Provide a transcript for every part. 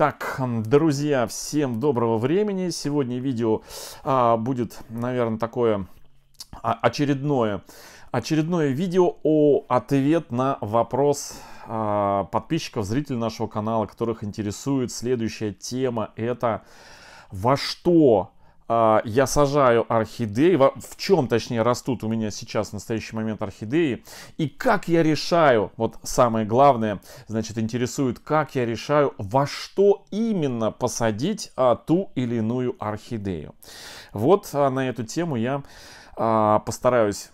Так, друзья, всем доброго времени. Сегодня видео а, будет, наверное, такое а, очередное, очередное видео о ответ на вопрос а, подписчиков, зрителей нашего канала, которых интересует следующая тема. Это во что а, я сажаю орхидеи, в чем точнее растут у меня сейчас в настоящий момент орхидеи, и как я решаю, вот самое главное, значит, интересует, как я решаю, во что именно посадить а, ту или иную орхидею. Вот а, на эту тему я а, постараюсь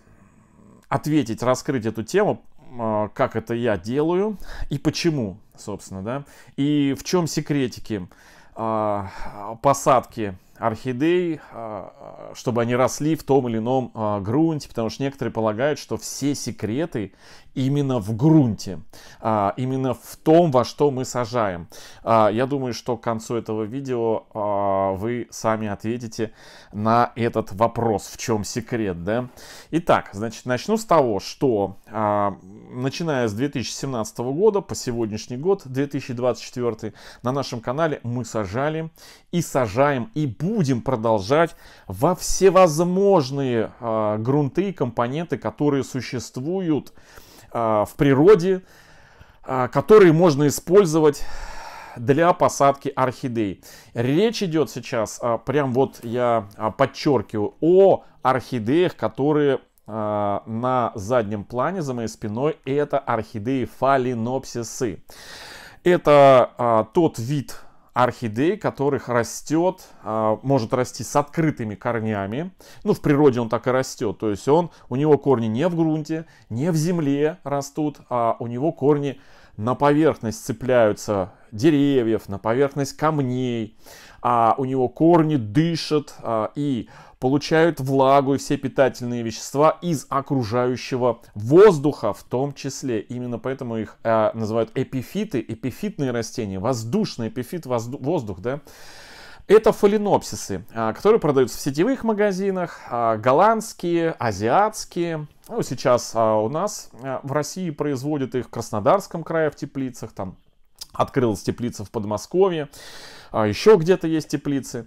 ответить, раскрыть эту тему, а, как это я делаю и почему, собственно, да, и в чем секретики а, посадки орхидей, а, а, чтобы они росли в том или ином а, грунте, потому что некоторые полагают, что все секреты именно в грунте, именно в том, во что мы сажаем. Я думаю, что к концу этого видео вы сами ответите на этот вопрос, в чем секрет, да? Итак, значит, начну с того, что начиная с 2017 года по сегодняшний год, 2024, на нашем канале мы сажали и сажаем и будем будем продолжать во всевозможные э, грунты и компоненты, которые существуют э, в природе, э, которые можно использовать для посадки орхидей. Речь идет сейчас, а, прям вот я подчеркиваю, о орхидеях, которые а, на заднем плане за моей спиной, это орхидеи фаленопсисы. Это а, тот вид орхидеи, которых растет, а, может расти с открытыми корнями. Ну, в природе он так и растет. То есть он, у него корни не в грунте, не в земле растут, а у него корни на поверхность цепляются деревьев, на поверхность камней. А у него корни дышат а, и получают влагу и все питательные вещества из окружающего воздуха в том числе. Именно поэтому их э, называют эпифиты, эпифитные растения, воздушный эпифит, возду- воздух, да. Это фаленопсисы, э, которые продаются в сетевых магазинах, э, голландские, азиатские. Ну, сейчас э, у нас в России производят их в Краснодарском крае в теплицах, там открылась теплица в Подмосковье, а, еще где-то есть теплицы.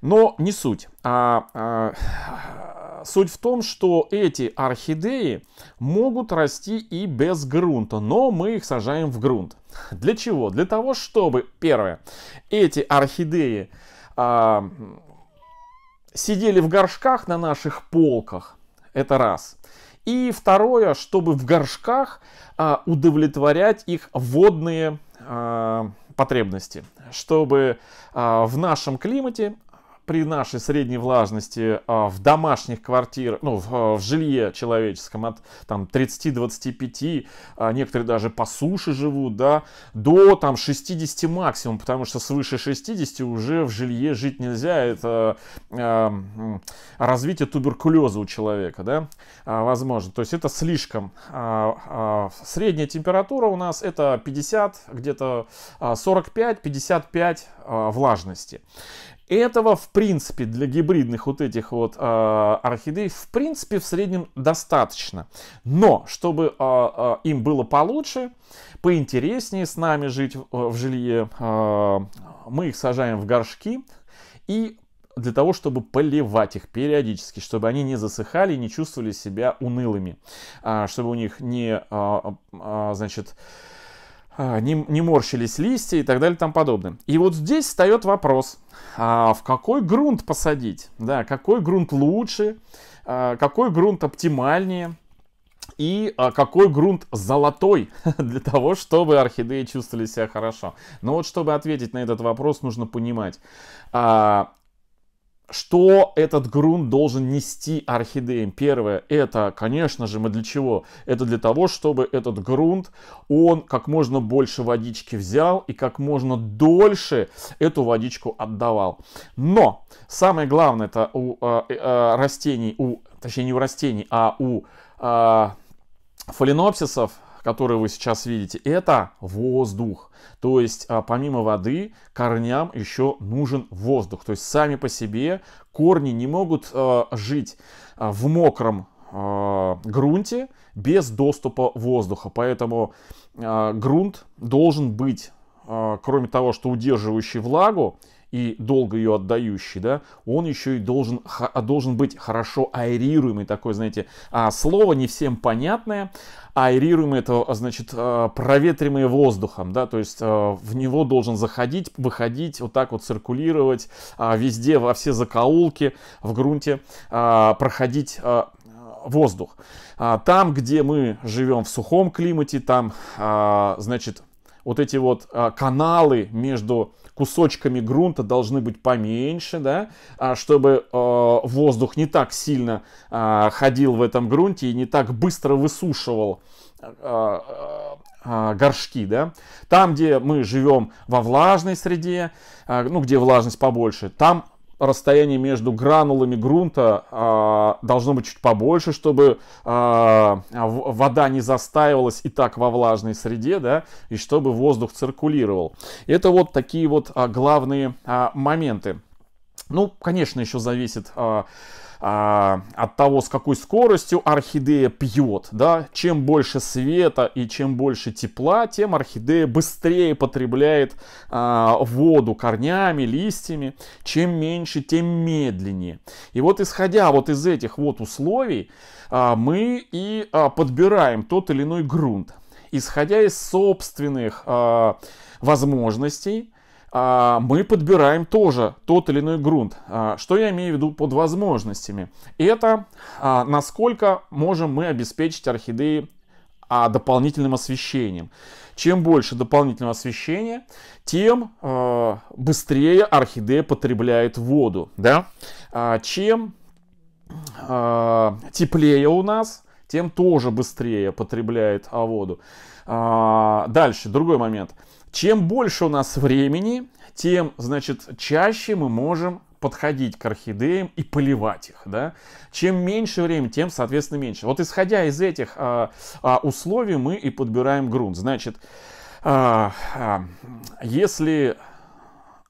Но не суть. А, а, суть в том, что эти орхидеи могут расти и без грунта, но мы их сажаем в грунт. Для чего? Для того, чтобы, первое, эти орхидеи а, сидели в горшках на наших полках. Это раз. И второе, чтобы в горшках а, удовлетворять их водные а, потребности, чтобы а, в нашем климате при нашей средней влажности а, в домашних квартирах, ну, а, в, жилье человеческом от там 30-25, а некоторые даже по суше живут, да, до там 60 максимум, потому что свыше 60 уже в жилье жить нельзя, это а, развитие туберкулеза у человека, да, возможно, то есть это слишком. средняя температура у нас это 50, где-то 45-55 а, влажности. Этого, в принципе, для гибридных вот этих вот э, орхидей, в принципе, в среднем достаточно. Но, чтобы э, э, им было получше, поинтереснее с нами жить в, в жилье, э, мы их сажаем в горшки и для того, чтобы поливать их периодически, чтобы они не засыхали и не чувствовали себя унылыми, чтобы у них не, значит, а, не, не морщились листья и так далее и тому подобное. И вот здесь встает вопрос, а в какой грунт посадить? Да, какой грунт лучше, а, какой грунт оптимальнее? и а, какой грунт золотой для того, чтобы орхидеи чувствовали себя хорошо. Но ну вот чтобы ответить на этот вопрос, нужно понимать, что этот грунт должен нести орхидеям? Первое, это, конечно же, мы для чего? Это для того, чтобы этот грунт, он как можно больше водички взял и как можно дольше эту водичку отдавал. Но самое главное, это у э, э, э растений, у, точнее не у растений, а у э, фаленопсисов, которые вы сейчас видите, это воздух. То есть а, помимо воды корням еще нужен воздух. То есть сами по себе корни не могут а, жить а, в мокром грунте без доступа воздуха. Поэтому грунт должен быть, кроме того, что удерживающий влагу, и долго ее отдающий, да, он еще и должен, а, должен быть хорошо аэрируемый, такое, знаете, а, слово не всем понятное, аэрируемый это значит а, проветриваемый воздухом, да, то есть в него должен заходить, выходить, вот так вот циркулировать везде, во все закоулки в грунте, проходить воздух. Там, где мы живем в сухом климате, там, значит, вот эти вот каналы между кусочками грунта должны быть поменьше, да, а, чтобы э, воздух не так сильно а, ходил в этом грунте и не так быстро высушивал э, э, горшки, да, там, где мы живем во влажной среде, ну, где влажность побольше, там расстояние между гранулами грунта а, должно быть чуть побольше, чтобы а, а вода не застаивалась и так во влажной среде, да, и чтобы воздух циркулировал. Это вот такие вот а, главные а, моменты. Ну, конечно, еще зависит... А, а, от того, с какой скоростью орхидея пьет. Да? Чем больше света и чем больше тепла, тем орхидея быстрее потребляет а, воду корнями, листьями. Чем меньше, тем медленнее. И вот исходя вот из этих вот условий, а, мы и а, подбираем тот или иной грунт. Исходя из собственных а, возможностей, а, мы подбираем тоже тот или иной грунт. А, что я имею в виду под возможностями? Это а, насколько можем мы обеспечить орхидеи дополнительным освещением. Чем больше дополнительного освещения, тем быстрее орхидея потребляет воду. Да? Чем теплее у нас, тем тоже быстрее потребляет воду. Дальше, другой момент – чем больше у нас времени, тем, значит, чаще мы можем подходить к орхидеям и поливать их, да. Чем меньше времени, тем, соответственно, меньше. Вот исходя из этих а, а, условий мы и подбираем грунт. Значит, а, а, если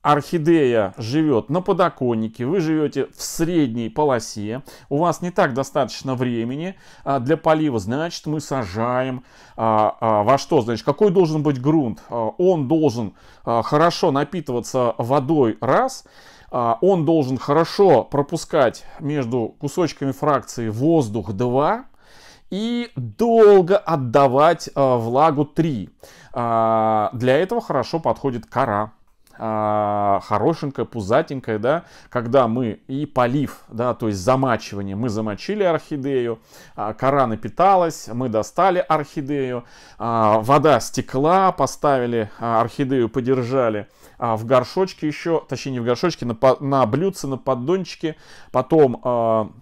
орхидея живет на подоконнике, вы живете в средней полосе, у вас не так достаточно времени а, для полива, значит мы сажаем а, а, во что? Значит, какой должен быть грунт? Он должен хорошо напитываться водой раз, он должен хорошо пропускать между кусочками фракции воздух 2 и долго отдавать влагу 3. Для этого хорошо подходит кора э, а, хорошенькая, пузатенькая, да, когда мы и полив, да, то есть замачивание, мы замочили орхидею, а, кора напиталась, мы достали орхидею, а, вода стекла, поставили орхидею, подержали в горшочке еще, точнее не в горшочке, на, на блюдце, на поддончике, потом...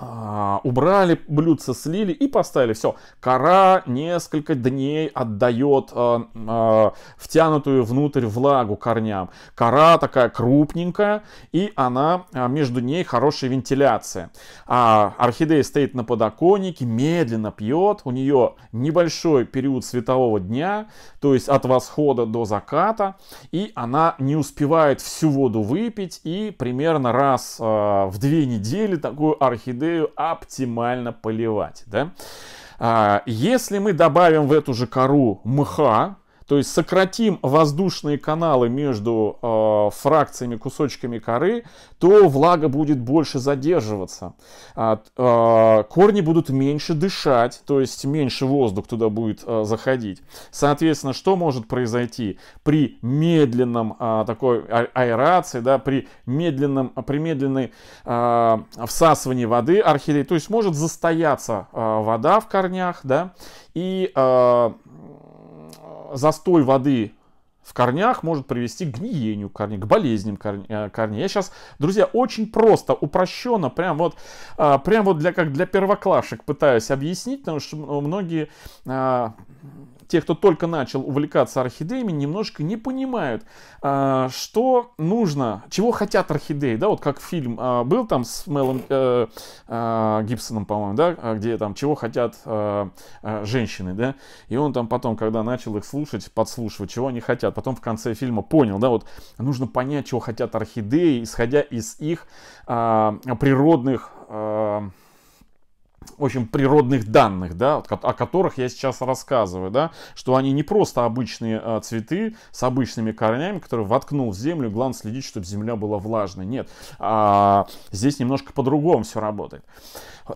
А, убрали блюдце, слили и поставили. Все, кора несколько дней отдает а, а, втянутую внутрь влагу корням. Кора такая крупненькая, и она а, между ней хорошая вентиляция. А орхидея стоит на подоконнике, медленно пьет, у нее небольшой период светового дня, то есть от восхода до заката, и она не успевает всю воду выпить, и примерно раз а, в две недели такую орхидею орхидею оптимально поливать. Да? А, если мы добавим в эту же кору мха, то есть сократим воздушные каналы между э, фракциями, кусочками коры, то влага будет больше задерживаться. А, э, корни будут меньше дышать, то есть меньше воздух туда будет э, заходить. Соответственно, что может произойти при медленном э, такой а, аэрации, да, при, медленном, при медленной э, всасывании воды орхидеи, то есть может застояться э, вода в корнях, да, и э, застой воды в корнях может привести к гниению корней, к болезням э, корней. Я сейчас, друзья, очень просто, упрощенно, прям вот, а, прям вот для, как для первоклашек пытаюсь объяснить, потому что многие а, те, кто только начал увлекаться орхидеями, немножко не понимают, а, что нужно, чего хотят орхидеи, да, вот как фильм а, был там с Мелом э, э, Гибсоном, по-моему, да, где там чего хотят э, э, женщины, да, и он там потом, когда начал их слушать, подслушивать, чего они хотят, потом в конце фильма понял, да, вот нужно понять, чего хотят орхидеи, исходя из их э, природных э, очень природных данных, да, о которых я сейчас рассказываю, да, что они не просто обычные э, цветы с обычными корнями, которые воткнул в землю, главное следить, чтобы земля была влажной, нет, а, здесь немножко по-другому все работает.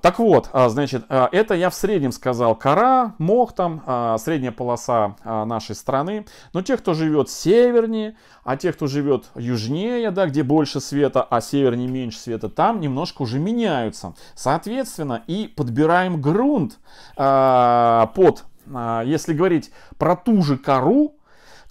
Так вот, а, значит, а, это я в среднем сказал кора, мох там, а, средняя полоса нашей страны. Но те, кто живет севернее, а те, кто живет южнее, да, где больше света, а севернее меньше света, там немножко уже меняются. Соответственно, и подбираем грунт под, если говорить про ту же кору,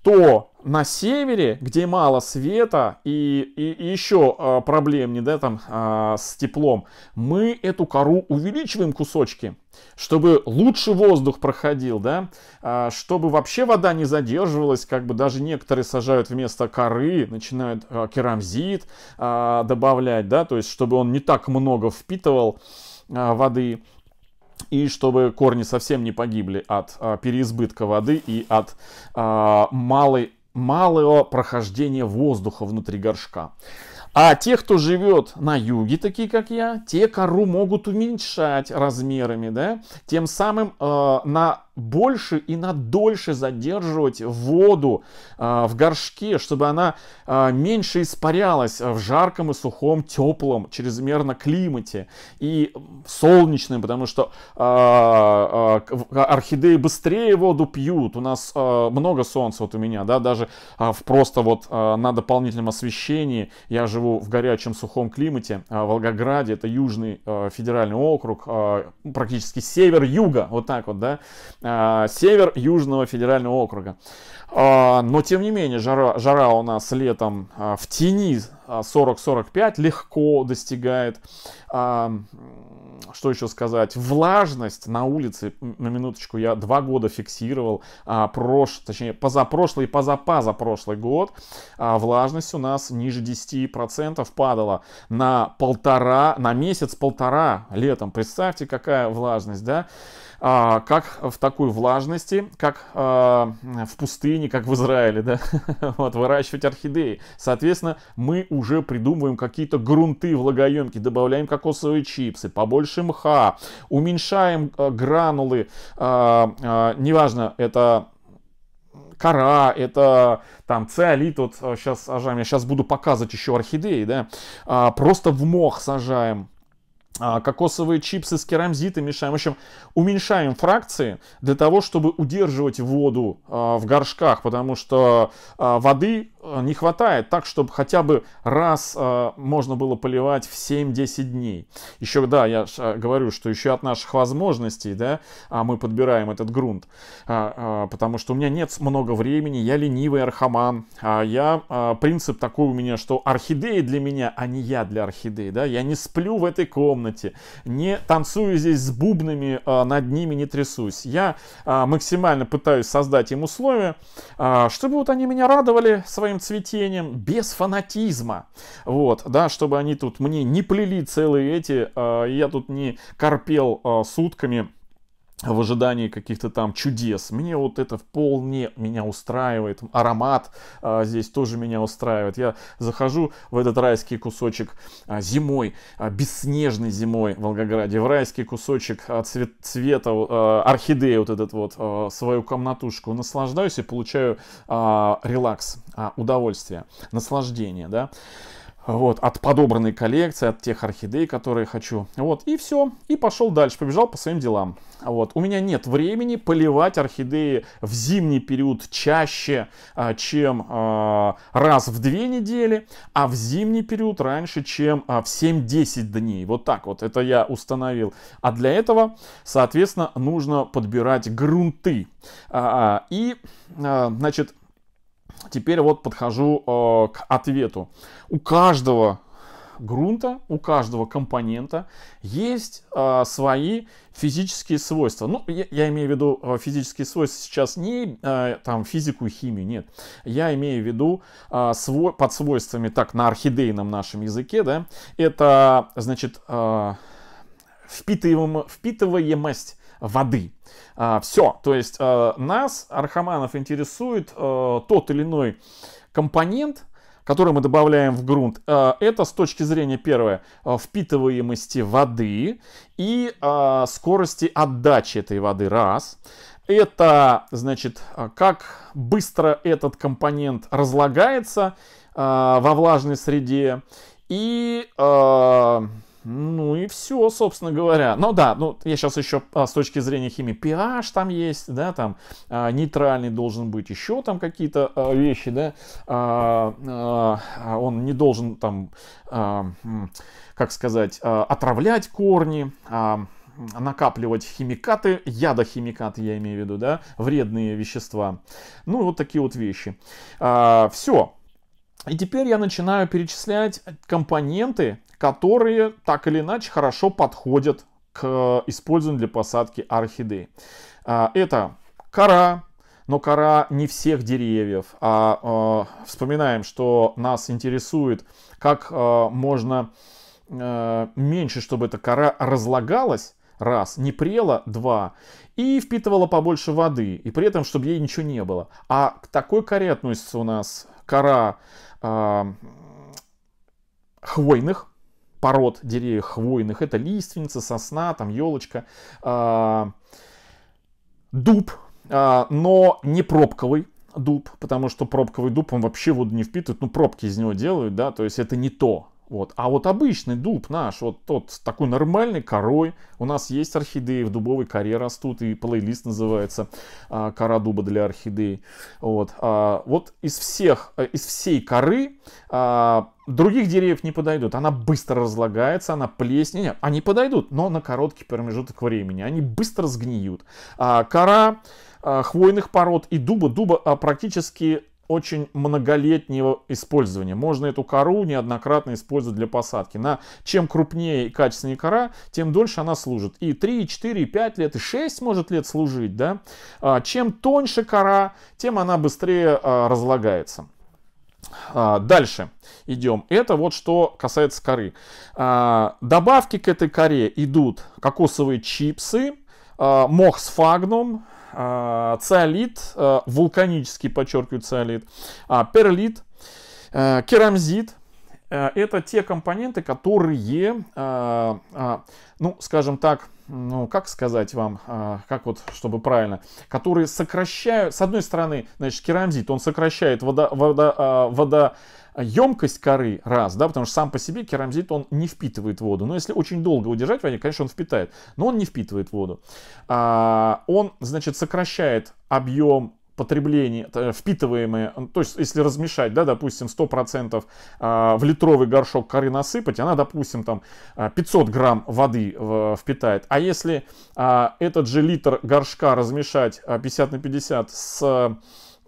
то на севере, где мало света и, и, и еще э, а, проблем не да, там, э, с теплом, мы эту кору увеличиваем кусочки, чтобы лучше воздух проходил, да, э, чтобы вообще вода не задерживалась, как бы даже некоторые сажают вместо коры, начинают э, керамзит э, добавлять, да, то есть чтобы он не так много впитывал э, воды и чтобы корни совсем не погибли от а, переизбытка воды и от а, малой, малого прохождения воздуха внутри горшка. А те, кто живет на юге, такие как я, те кору могут уменьшать размерами, да, тем самым э, на больше и надольше задерживать воду а, в горшке, чтобы она а, меньше испарялась в жарком и сухом, теплом, чрезмерно климате и солнечном, потому что а, а, а орхидеи быстрее воду пьют. У нас а, много солнца вот у меня, да, даже в просто вот на дополнительном освещении. Я живу в горячем сухом климате, в Волгограде, это южный федеральный округ, практически север юга, вот так вот, да а, север Южного федерального округа. А, но тем не менее, жара, жара у нас летом а, в тени 40-45 легко достигает, что еще сказать, влажность на улице, на минуточку, я два года фиксировал, прош, точнее, позапрошлый и позапазапрошлый год, влажность у нас ниже 10% падала на полтора, на месяц-полтора летом. Представьте, какая влажность, да? А как в такой влажности, как а, в пустыне, как в Израиле, да, вот, выращивать орхидеи. Соответственно, мы уже придумываем какие-то грунты влагоемкие, добавляем кокосовые чипсы, побольше мха, уменьшаем а, гранулы, а, неважно, это кора, это там циолит, вот сейчас сажаем, я сейчас буду показывать еще орхидеи, да, просто в мох сажаем, а, кокосовые чипсы с керамзитом мешаем. В общем, уменьшаем фракции для того, чтобы удерживать воду а, в горшках, потому что а, воды Э, не хватает так, чтобы хотя бы раз э, можно было поливать в 7-10 дней. Еще, да, я э, говорю, что еще от наших возможностей, да, а мы подбираем этот грунт, э, э, потому что у меня нет много времени, я ленивый архаман, э, я, э, принцип такой у меня, что орхидеи для меня, а не я для орхидеи, да, я не сплю в этой комнате, не танцую здесь с бубнами, э, над ними не трясусь, я э, максимально пытаюсь создать им условия, э, чтобы вот они меня радовали своим ранним цветением, без фанатизма. Вот, да, чтобы они тут мне не плели целые эти, а, я тут не корпел а, сутками в ожидании каких-то там чудес. Мне вот это вполне меня устраивает. Аромат а, здесь тоже меня устраивает. Я захожу в этот райский кусочек а, зимой, а, бесснежной зимой в Волгограде, в райский кусочек а, цвет, цвета а, орхидеи, вот этот вот, а, свою комнатушку. Наслаждаюсь и получаю а, релакс, а, удовольствие, наслаждение, да вот, от подобранной коллекции, от тех орхидей, которые хочу. Вот, и все. И пошел дальше, побежал по своим делам. Вот, у меня нет времени поливать орхидеи в зимний период чаще, а, чем а, раз в две недели, а в зимний период раньше, чем а, в 7-10 дней. Вот так вот, это я установил. А для этого, соответственно, нужно подбирать грунты. И, значит, теперь вот подхожу э, к ответу. У каждого грунта, у каждого компонента есть э, свои физические свойства. Ну, я, я имею в виду э, физические свойства сейчас не э, там физику и химию, нет. Я имею в виду э, свой, под свойствами, так, на орхидейном нашем языке, да, это, значит, э, впитываем, впитываемость воды. А, все, то есть а, нас, Архаманов, интересует а, тот или иной компонент, который мы добавляем в грунт, э, это с точки зрения, первое, впитываемости воды и скорости отдачи этой воды, раз. Это, значит, как быстро этот компонент разлагается во влажной среде и ну и все, собственно говоря. Ну да, ну я сейчас еще а, с точки зрения химии pH там есть, да, там а, нейтральный должен быть, еще там какие-то а, вещи, да. А, а, а он не должен там, а, как сказать, а, отравлять корни. А, накапливать химикаты, ядохимикаты я имею в виду, да, вредные вещества. Ну, вот такие вот вещи. А, все, и теперь я начинаю перечислять компоненты, которые так или иначе хорошо подходят к э, использованию для посадки орхидей. А, это кора, но кора не всех деревьев. А э, вспоминаем, что нас интересует, как э, можно меньше, чтобы эта кора разлагалась, раз, не прела, два, и впитывала побольше воды, и при этом, чтобы ей ничего не было. А к такой коре относится у нас кора хвойных пород деревьев хвойных. Это лиственница, сосна, там елочка, а, дуб, а, но не пробковый дуб, потому что пробковый дуб, он вообще воду не впитывает, ну пробки из него делают, да, то есть это не то, вот. А вот обычный дуб наш, вот тот такой нормальный, корой. У нас есть орхидеи, в дубовой коре растут, и плейлист называется а, «Кора дуба для орхидей». Вот, а, вот из, всех, э, из всей коры а, других деревьев не подойдут. Она быстро разлагается, она плеснет. Они подойдут, но на короткий промежуток времени. Они быстро сгниют. А, кора а, хвойных пород и дуба. Дуба а, практически очень многолетнего использования. Можно эту кору неоднократно использовать для посадки. На, чем крупнее и качественнее кора, тем дольше она служит. И 3, и 4, и 5 лет, и 6 может лет служить. Да? А, чем тоньше кора, тем она быстрее а, разлагается. А, дальше идем. Это вот что касается коры. А, добавки к этой коре идут кокосовые чипсы, а, мох с фагном, а, циолит, а, вулканический, подчеркиваю, циолит, а, перлит, керамзит. Это те компоненты, которые, ну, скажем так, ну, как сказать вам, как вот, чтобы правильно, которые сокращают, с одной стороны, значит, керамзит, он сокращает вода вода водо, емкость коры, раз, да, потому что сам по себе керамзит, он не впитывает воду. Но если очень долго удержать в воде, конечно, он впитает, но он не впитывает воду. А, он, значит, сокращает объем потребление, э, впитываемые, то есть если размешать, да, допустим, 100% а, в литровый горшок коры насыпать, она, допустим, там 500 э, грамм воды э, впитает. А если а, этот же литр горшка размешать 50 на 50 с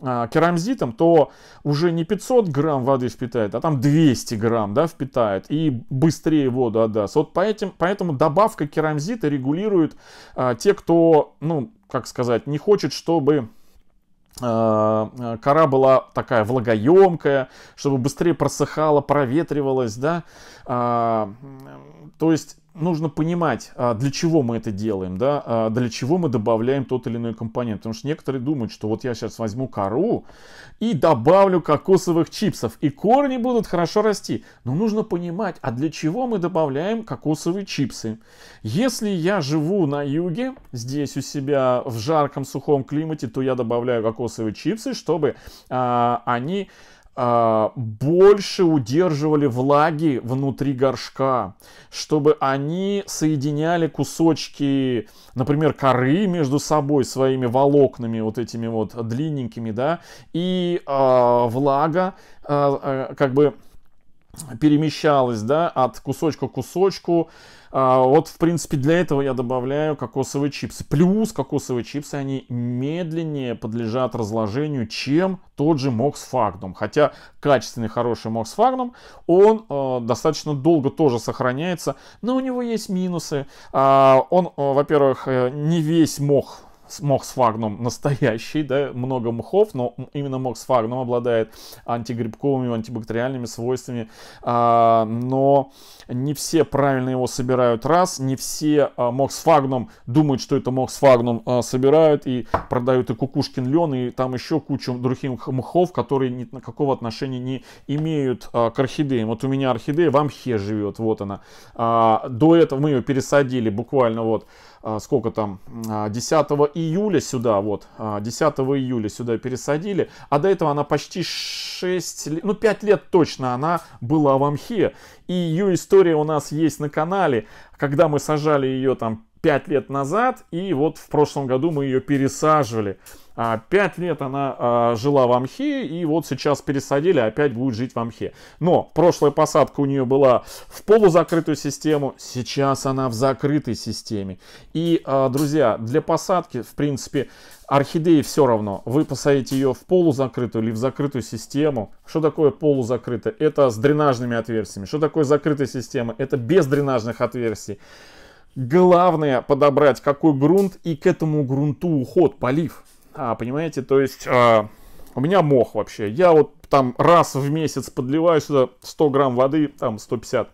а, керамзитом, то уже не 500 грамм воды впитает, а там 200 грамм да, впитает и быстрее воду отдаст. Вот по этим, поэтому добавка керамзита регулирует а, те, кто, ну, как сказать, не хочет, чтобы а, а, кора была такая влагоемкая, чтобы быстрее просыхала, проветривалась, да. То есть нужно понимать, а, для чего мы это делаем, да, а, для чего мы добавляем тот или иной компонент. Потому что некоторые думают, что вот я сейчас возьму кору и добавлю кокосовых чипсов, и корни будут хорошо расти. Но нужно понимать, а для чего мы добавляем кокосовые чипсы. Если я живу на юге, здесь у себя в жарком сухом климате, то я добавляю кокосовые чипсы, чтобы а, они... А, больше удерживали влаги внутри горшка, чтобы они соединяли кусочки, например, коры между собой своими волокнами вот этими вот длинненькими, да, и э, влага э, как бы перемещалась, да, от кусочка к кусочку, а, вот, в принципе, для этого я добавляю кокосовые чипсы. Плюс кокосовые чипсы, они медленнее подлежат разложению, чем тот же Моксфагнум. Хотя качественный, хороший Моксфагнум, он э, достаточно долго тоже сохраняется, но у него есть минусы. А, он, э, во-первых, э, не весь мох Мохсфагнум настоящий, да, много мхов, но именно Мохсфагнум обладает антигрибковыми, антибактериальными свойствами, а, но не все правильно его собирают раз, не все а, Мохсфагнум думают, что это Мохсфагнум а, собирают и продают и кукушкин лен, и там еще кучу других мхов, которые ни на какого отношения не имеют а, к орхидеям. Вот у меня орхидея в амхе живет, вот она. А, до этого мы ее пересадили буквально вот а, сколько там, 10 а, июля сюда, вот, 10 а, июля сюда пересадили, а до этого она почти 6, ну 5 лет точно она была в Амхе, и ее история у нас есть на канале, когда мы сажали ее там 5 лет назад, и вот в прошлом году мы ее пересаживали. А, пять лет она а, жила в Амхе, и вот сейчас пересадили, опять будет жить в Амхе. Но прошлая посадка у нее была в полузакрытую систему, сейчас она в закрытой системе. И, а, друзья, для посадки, в принципе, орхидеи все равно. Вы посадите ее в полузакрытую или в закрытую систему. Что такое полузакрытая? Это с дренажными отверстиями. Что такое закрытая система? Это без дренажных отверстий. Главное подобрать, какой грунт и к этому грунту уход, полив. А, понимаете, то есть а, у меня мох вообще. Я вот там раз в месяц подливаю сюда 100 грамм воды, там 150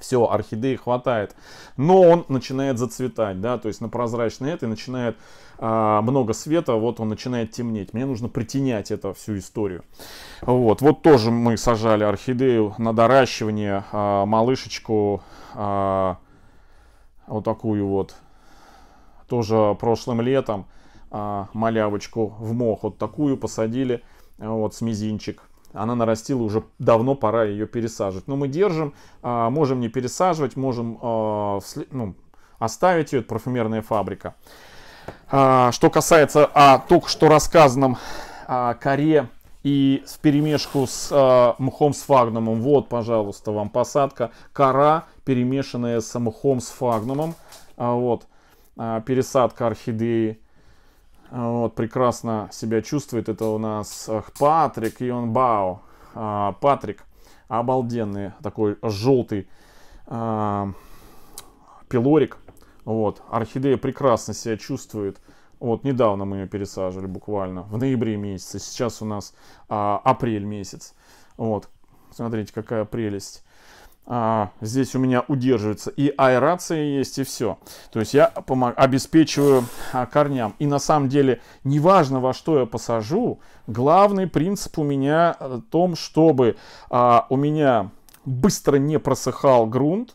все, орхидеи хватает. Но он начинает зацветать, да, то есть на прозрачной этой начинает а, много света, вот он начинает темнеть. Мне нужно притенять это всю историю. Вот, вот тоже мы сажали орхидею на доращивание, а, малышечку, а, вот такую вот, тоже прошлым летом, а, малявочку в мох, вот такую посадили, а, вот с мизинчик. Она нарастила, уже давно пора ее пересаживать. Но мы держим, а, можем не пересаживать, можем ну, оставить ее, это парфюмерная фабрика. Что касается о только что рассказанном коре и в перемешку с э, мхом с фагнумом. Вот, пожалуйста, вам посадка. Кора, перемешанная с мхом с фагнумом. А, вот, а, пересадка орхидеи. А, вот, прекрасно себя чувствует. Это у нас Патрик Йонбао. А, Патрик, обалденный такой желтый а, пилорик. Вот, орхидея прекрасно себя чувствует. Вот недавно мы ее пересаживали буквально в ноябре месяце. Сейчас у нас а, апрель месяц. Вот, смотрите, какая прелесть. А, здесь у меня удерживается и аэрация есть, и все. То есть я обеспечиваю а, корням. И на самом деле, неважно во что я посажу, главный принцип у меня э, в том, чтобы а, у меня быстро не просыхал грунт,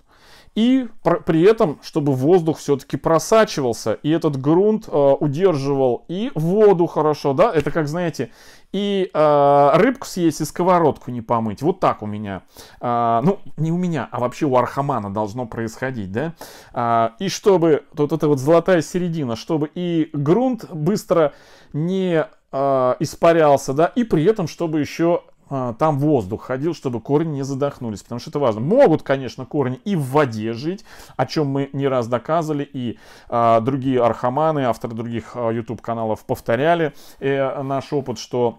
и при этом, чтобы воздух все-таки просачивался, и этот грунт э, удерживал и воду хорошо, да, это как, знаете, и э, рыбку съесть, и сковородку не помыть. Вот так у меня, э, ну, не у меня, а вообще у Архамана должно происходить, да. Э, и чтобы, вот эта вот золотая середина, чтобы и грунт быстро не э, испарялся, да, и при этом, чтобы еще а, там воздух ходил, чтобы корни не задохнулись, потому что это важно. Могут, конечно, корни и в воде жить, о чем мы не раз доказывали, и а, другие архаманы, авторы других а, YouTube-каналов повторяли э, наш опыт, что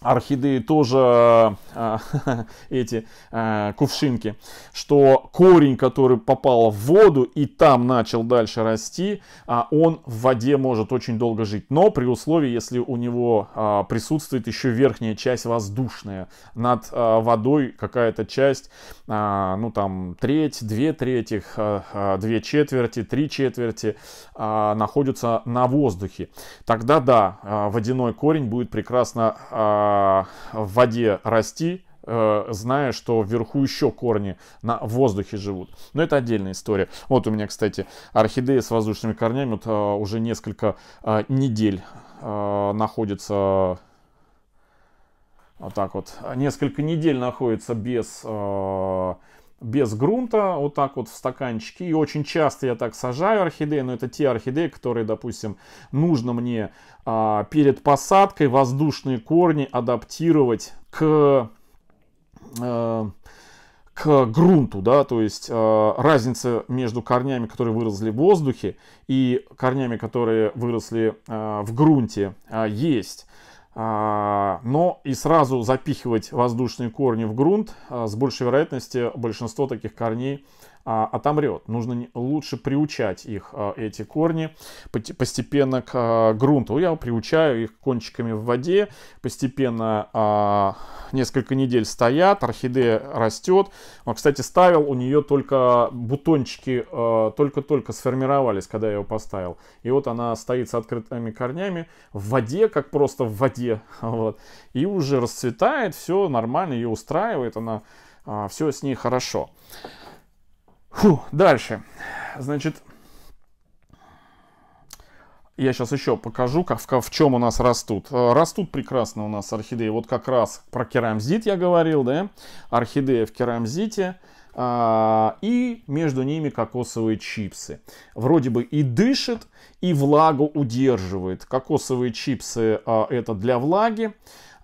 орхидеи тоже э, эти э, кувшинки, что корень, который попал в воду и там начал дальше расти, а, он в воде может очень долго жить, но при условии, если у него а, присутствует еще верхняя часть воздушная, над а, водой какая-то часть, ну там треть, две трети, две четверти, три четверти находятся на воздухе, тогда да, водяной корень будет прекрасно Э, в воде расти, э, зная, что вверху еще корни на воздухе живут. Но это отдельная история. Вот у меня, кстати, орхидея с воздушными корнями вот, э, уже несколько недель находится... Вот так вот. Несколько недель находится без без грунта, вот так вот в стаканчике. И очень часто я так сажаю орхидеи, но это те орхидеи, которые, допустим, нужно мне а, перед посадкой воздушные корни адаптировать к... А, к грунту, да, то есть э, разница между корнями, которые выросли в воздухе, и корнями, которые выросли э, в грунте, э, есть. А, но и сразу запихивать воздушные корни в грунт, а, с большей вероятностью большинство таких корней а, отомрет. Нужно лучше приучать их, эти корни, постепенно к грунту. Я приучаю их кончиками в воде, постепенно несколько недель стоят, орхидея растет. Кстати, ставил у нее только бутончики, только-только сформировались, когда я его поставил. И вот она стоит с открытыми корнями в воде, как просто в воде семье, вот, и уже расцветает, все нормально, ее устраивает, она, а, все с ней хорошо. Фу, дальше, значит, я сейчас еще покажу, как, в, в чем у нас растут. А, растут прекрасно у нас орхидеи. Вот как раз про керамзит я говорил, да? Орхидея в керамзите. А, и между ними кокосовые чипсы. Вроде бы и дышит, и влагу удерживает. Кокосовые чипсы а, это для влаги.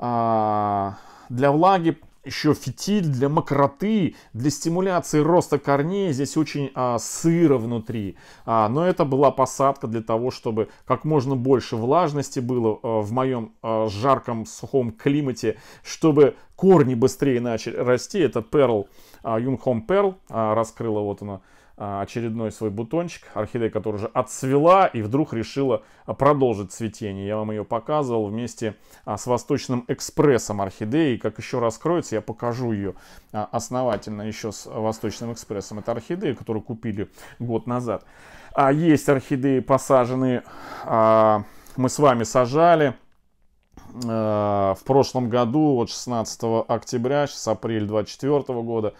А, для влаги еще фитиль для мокроты, для стимуляции роста корней. Здесь очень а, сыро внутри. А, но это была посадка для того, чтобы как можно больше влажности было а, в моем а, жарком сухом климате, чтобы корни быстрее начали расти. Это Pearl, а, Юнхом Pearl, а, раскрыла вот она а, очередной свой бутончик. Орхидея, которая уже отцвела и вдруг решила а, продолжить цветение. Я вам ее показывал вместе а, с Восточным экспрессом орхидеи. Как еще раскроется, я покажу ее основательно еще с Восточным экспрессом. Это орхидея, которую купили год назад. А есть орхидеи посаженные, мы с вами сажали в прошлом году, вот 16 октября, с апреля 24 года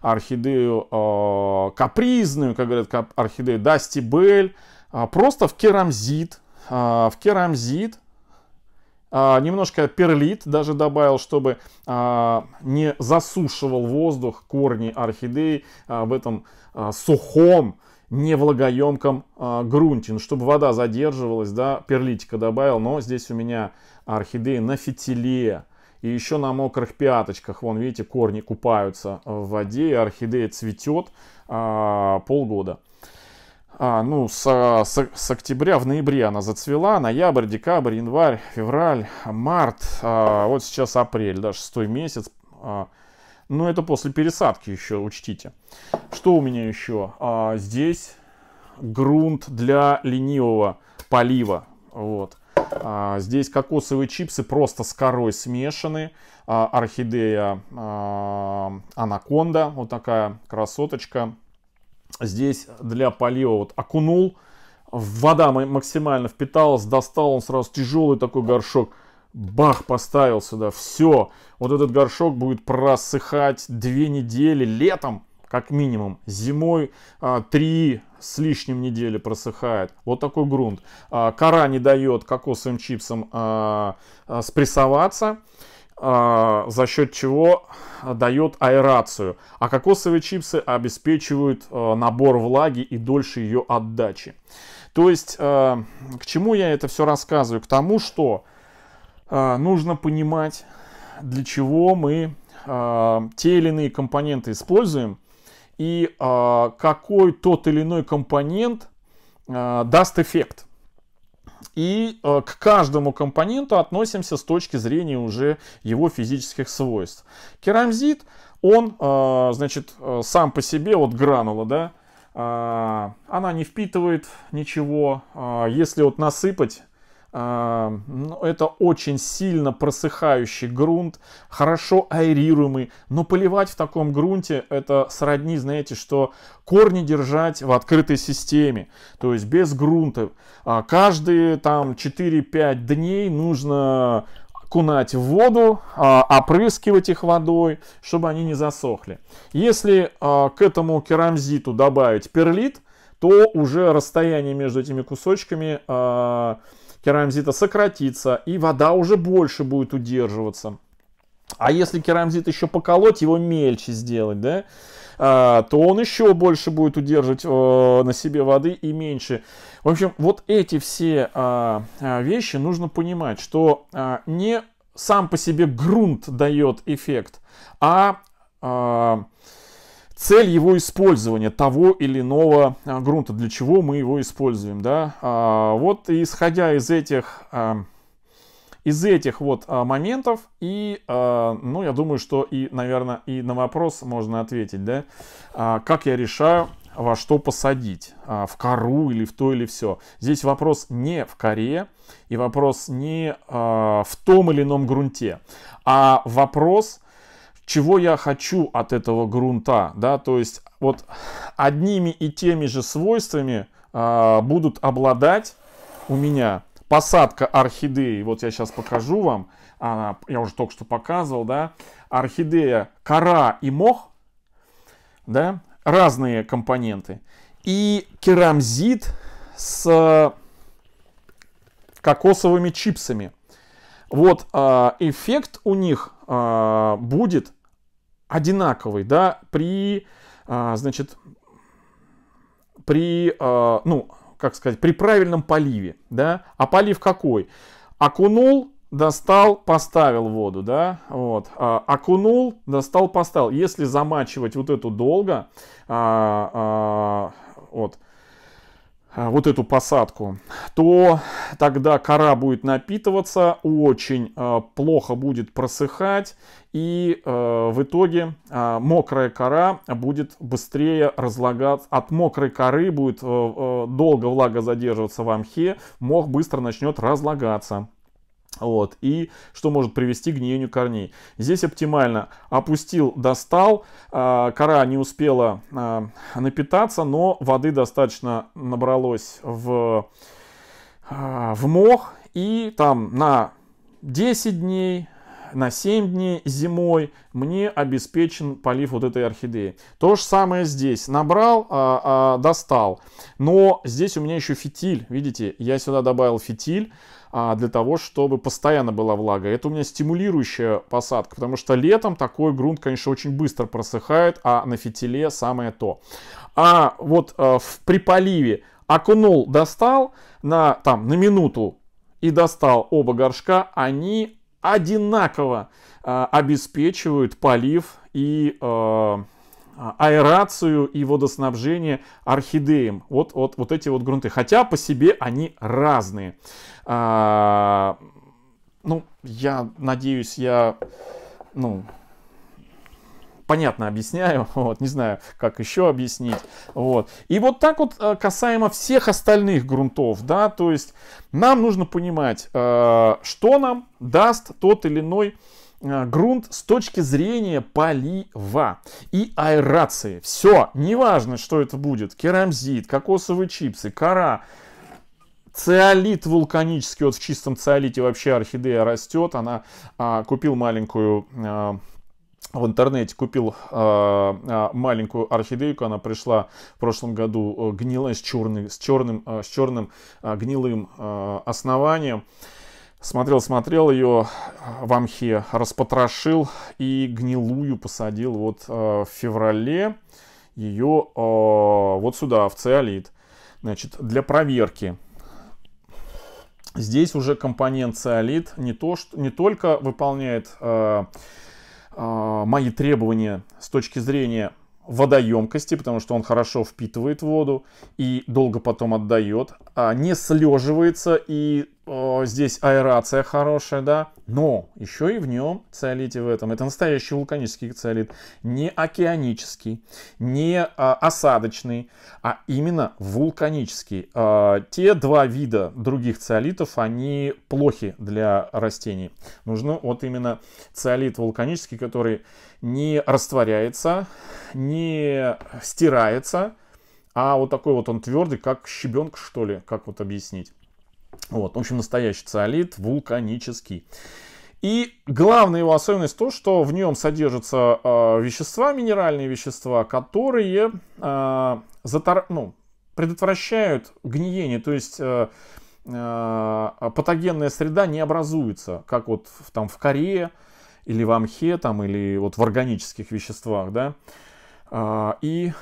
орхидею э, капризную, как говорят, кап, орхидею дастибель, э, просто в керамзит, э, в керамзит, э, немножко перлит даже добавил, чтобы э, не засушивал воздух корни орхидеи э, в этом э, сухом, невлагоемком э, грунте, ну, чтобы вода задерживалась, да, перлитика добавил, но здесь у меня орхидея на фитиле, и еще на мокрых пяточках, вон видите, корни купаются в воде, и орхидея цветет а, полгода. А, ну, с, с, с октября в ноябре она зацвела, ноябрь, декабрь, январь, февраль, март, а, вот сейчас апрель, да, шестой месяц. А, но ну, это после пересадки еще, учтите. Что у меня еще? А, здесь грунт для ленивого полива. Вот. А, здесь кокосовые чипсы просто с корой смешаны. А, орхидея а, анаконда, вот такая красоточка. Здесь для полива вот окунул. Вода максимально впиталась, достал он сразу тяжелый такой горшок. Бах, поставил сюда, все. Вот этот горшок будет просыхать две недели летом как минимум зимой 3 а, с лишним недели просыхает. Вот такой грунт. А, кора не дает кокосовым чипсам а, спрессоваться за счет чего дает аэрацию. А кокосовые чипсы обеспечивают набор влаги и дольше ее отдачи. То есть, к чему я это все рассказываю? К тому, что нужно понимать, для чего мы те или иные компоненты используем – и э, какой тот или иной компонент э, даст эффект. И э, к каждому компоненту относимся с точки зрения уже его физических свойств. Керамзит, он, э, значит, сам по себе, вот гранула, да, она не впитывает ничего. Если вот насыпать ну, это очень сильно просыхающий грунт, хорошо аэрируемый, но поливать в таком грунте это сродни, знаете, что корни держать в открытой системе, то есть без грунта. А каждые там 4-5 дней нужно кунать в воду, а, опрыскивать их водой, чтобы они не засохли. Если а, к этому керамзиту добавить перлит, то уже расстояние между этими кусочками керамзита сократится, и вода уже больше будет удерживаться. А если керамзит еще поколоть, его мельче сделать, да, а, то он еще больше будет удерживать э, на себе воды и меньше. В общем, вот эти все а, а, вещи нужно понимать, что не сам по себе грунт дает эффект, а цель его использования того или иного а, грунта, для чего мы его используем, да. А, вот исходя из этих а, из этих вот моментов и, ну, я думаю, что и, наверное, и на вопрос можно ответить, да, как я решаю, во что посадить, в кору или в то или все. Здесь вопрос не в коре и вопрос не в том или ином грунте, а вопрос чего я хочу от этого грунта, да, то есть вот одними и теми же свойствами э, будут обладать у меня посадка орхидеи, вот я сейчас покажу вам, она, я уже только что показывал, да, орхидея, кора и мох, да, разные компоненты, и керамзит с кокосовыми чипсами. Вот э, эффект у них э, будет одинаковый, да, при, а, значит, при, а, ну, как сказать, при правильном поливе, да, а полив какой? Окунул, достал, поставил воду, да, вот, а, окунул, достал, поставил. Если замачивать вот эту долго, а, а, вот, а, вот эту посадку, то тогда кора будет напитываться, очень э, плохо будет просыхать, и э, в итоге э, мокрая кора будет быстрее разлагаться. От мокрой коры будет э, э, долго влага задерживаться в амхе, мох быстро начнет разлагаться. Вот, и что может привести к гниению корней. Здесь оптимально. Опустил, достал, а, кора не успела а, напитаться, но воды достаточно набралось в, а, в мох. И там на 10 дней, на 7 дней зимой мне обеспечен полив вот этой орхидеи. То же самое здесь. Набрал, а, а, достал. Но здесь у меня еще фитиль. Видите, я сюда добавил фитиль. А, для того, чтобы постоянно была влага. Это у меня стимулирующая посадка, потому что летом такой грунт, конечно, очень быстро просыхает, а на фитиле самое то. А вот э, в, при поливе окунул, достал на, там, на минуту и достал оба горшка, они одинаково э, обеспечивают полив и э, а, аэрацию и водоснабжение орхидеям. Вот, вот, вот эти вот грунты. Хотя по себе они разные. А, ну, я надеюсь, я... Ну, понятно объясняю, вот, не знаю, как еще объяснить, вот. И вот так вот э, касаемо всех остальных грунтов, да, то есть нам нужно понимать, э, что нам даст тот или иной а, грунт с точки зрения полива и аэрации. Все, неважно, что это будет, керамзит, кокосовые чипсы, кора, Циолит вулканический, вот в чистом циолите вообще орхидея растет. Она а, купил маленькую а, в интернете купил э, маленькую орхидейку, она пришла в прошлом году э, гнилая с, черным с черным, э, с черным э, гнилым э, основанием смотрел-смотрел ее э, в Амхе, распотрошил и гнилую посадил вот э, в феврале ее э, вот сюда, в циолит, значит, для проверки. Здесь уже компонент циолит не, то, что, не только выполняет э, э мои требования с точки зрения водоемкости, потому что он хорошо впитывает воду и долго потом отдает, а не слеживается и э, здесь аэрация хорошая, да, но еще и в нем циолите в этом. Это настоящий вулканический циолит, не океанический, не э, осадочный, а именно вулканический. Э, те два вида других циолитов, они плохи для растений. Нужно вот именно циолит вулканический, который не растворяется, не стирается, а вот такой вот он твердый, как щебенка, что ли, как вот объяснить. Вот, в общем, настоящий циолит, вулканический. И главная его особенность то, что в нем содержатся э, вещества, минеральные вещества, которые э, затор... ну, предотвращают гниение, то есть э, э, патогенная среда не образуется, как вот в, там в коре, или в амхе, там, или вот в органических веществах, да, а, и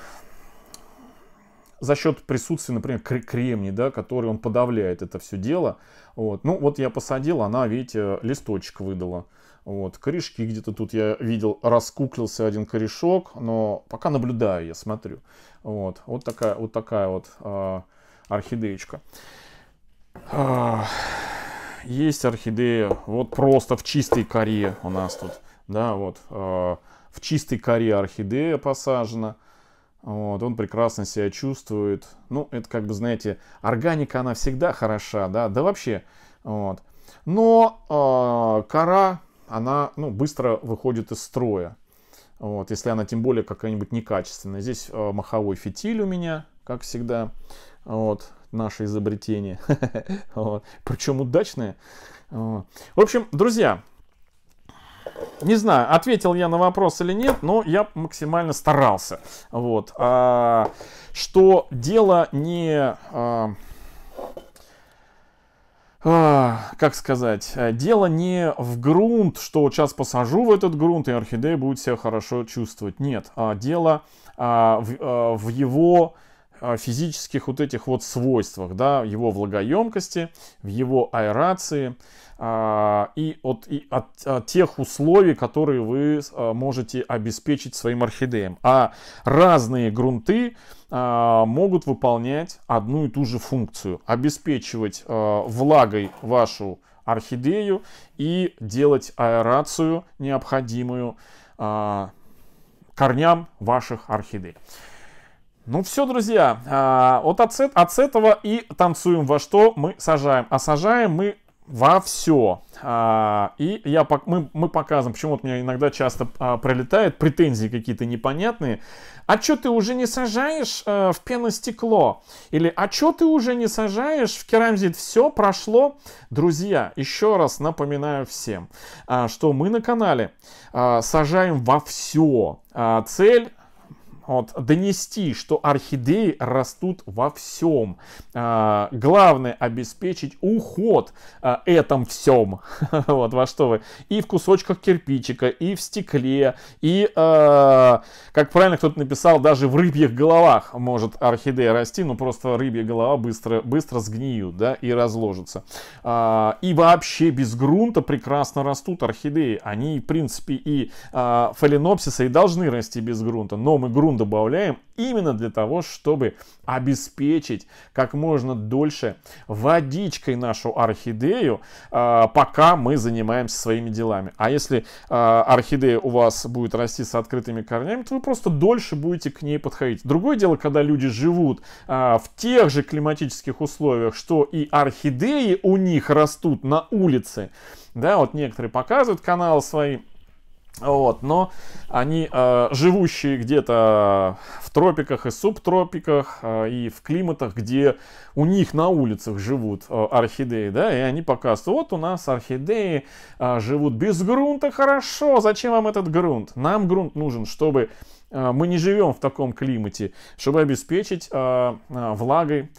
за счет присутствия, например, кремний, да, который он подавляет это все дело. Вот. Ну, вот я посадил, она, видите, листочек выдала. Вот, корешки где-то тут я видел, раскуклился один корешок, но пока наблюдаю, я смотрю. Вот, вот такая вот, такая вот э, орхидеечка. А, есть орхидея вот просто в чистой коре у нас тут, да, вот, э, в чистой коре орхидея посажена, вот, он прекрасно себя чувствует, ну, это как бы, знаете, органика, она всегда хороша, да, да вообще, вот, но э, кора, она, ну, быстро выходит из строя, вот, если она тем более какая-нибудь некачественная. Здесь э, маховой фитиль у меня, как всегда, вот, наше изобретение. Причем удачное. В общем, друзья, не знаю, ответил я на вопрос или нет, но я максимально старался. Вот. А, что дело не... А, а как сказать, дело не в грунт, что вот сейчас посажу в этот грунт, и орхидея будет себя хорошо чувствовать. Нет, а дело а, в, а, в его Э, физических вот этих вот свойствах, да, его влагоемкости, в его аэрации а, и, от, и от, от э, тех условий, которые вы можете обеспечить своим орхидеям. А разные грунты а, могут выполнять одну и ту же функцию, обеспечивать а, влагой вашу орхидею и делать аэрацию необходимую корням ваших орхидей. Ну все, друзья, а, вот от, от этого и танцуем во что мы сажаем. А сажаем мы во все. А, и я, мы, мы показываем, почему вот меня иногда часто а, пролетают претензии какие-то непонятные. А что ты уже не сажаешь э, в пеностекло? Или а что ты уже не сажаешь в керамзит? Все прошло. Друзья, еще раз напоминаю всем, что мы на канале сажаем во все. Цель вот, донести, что орхидеи растут во всем. А, главное обеспечить уход а, этом всем. вот во что вы. И в кусочках кирпичика, и в стекле, и, а, как правильно кто-то написал, даже в рыбьих головах может орхидея расти, но просто рыбья голова быстро, быстро сгниют да, и разложится. А, и вообще без грунта прекрасно растут орхидеи. Они, в принципе, и а, фаленопсиса и должны расти без грунта, но мы грунт добавляем именно для того, чтобы обеспечить как можно дольше водичкой нашу орхидею, а, пока мы занимаемся своими делами. А если а, орхидея у вас будет расти с открытыми корнями, то вы просто дольше будете к ней подходить. Другое дело, когда люди живут а, в тех же климатических условиях, что и орхидеи у них растут на улице. Да, вот некоторые показывают канал свои, вот, но они, э, живущие где-то в тропиках и субтропиках, э, и в климатах, где у них на улицах живут э, орхидеи, да, и они показывают, вот у нас орхидеи э, живут без грунта, хорошо, зачем вам этот грунт? Нам грунт нужен, чтобы э, мы не живем в таком климате, чтобы обеспечить э, э, влагой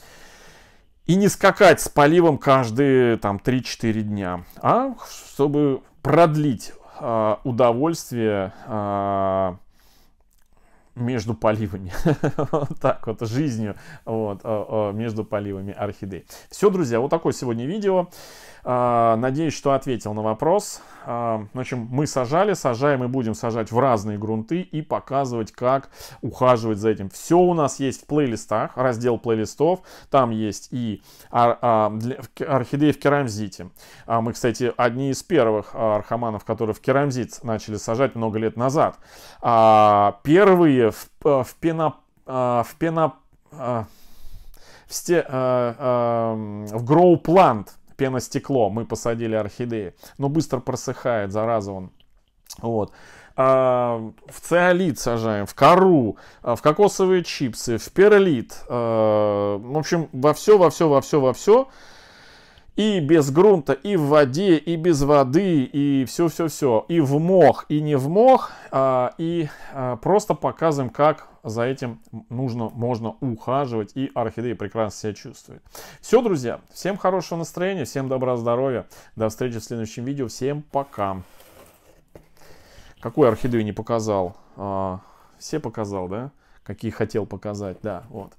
и не скакать с поливом каждые там 3-4 дня, а чтобы продлить Э, удовольствие э, между поливами, вот так вот, жизнью вот, между поливами орхидей. Все, друзья, вот такое сегодня видео. А, надеюсь, что ответил на вопрос. А, в общем, мы сажали, сажаем и будем сажать в разные грунты и показывать, как ухаживать за этим. Все у нас есть в плейлистах, раздел плейлистов. Там есть и а, орхидеи в керамзите. Мы, кстати, одни из первых архаманов, которые в керамзит начали сажать много лет назад. Первые в, э, в пена... Э, в пена... Э, в, сте... в гроу-плант пеностекло мы посадили орхидеи, но быстро просыхает, зараза он. Вот в циолит сажаем, в кору, в кокосовые чипсы, в перлит. В общем, во все, во все, во все, во все и без грунта, и в воде, и без воды, и все-все-все, и в мох, и не в мох, а, и а, просто показываем, как за этим нужно, можно ухаживать, и орхидеи прекрасно себя чувствуют. Все, друзья, всем хорошего настроения, всем добра, здоровья, до встречи в следующем видео, всем пока. Какую орхидею не показал? А, все показал, да? Какие хотел показать, да, вот.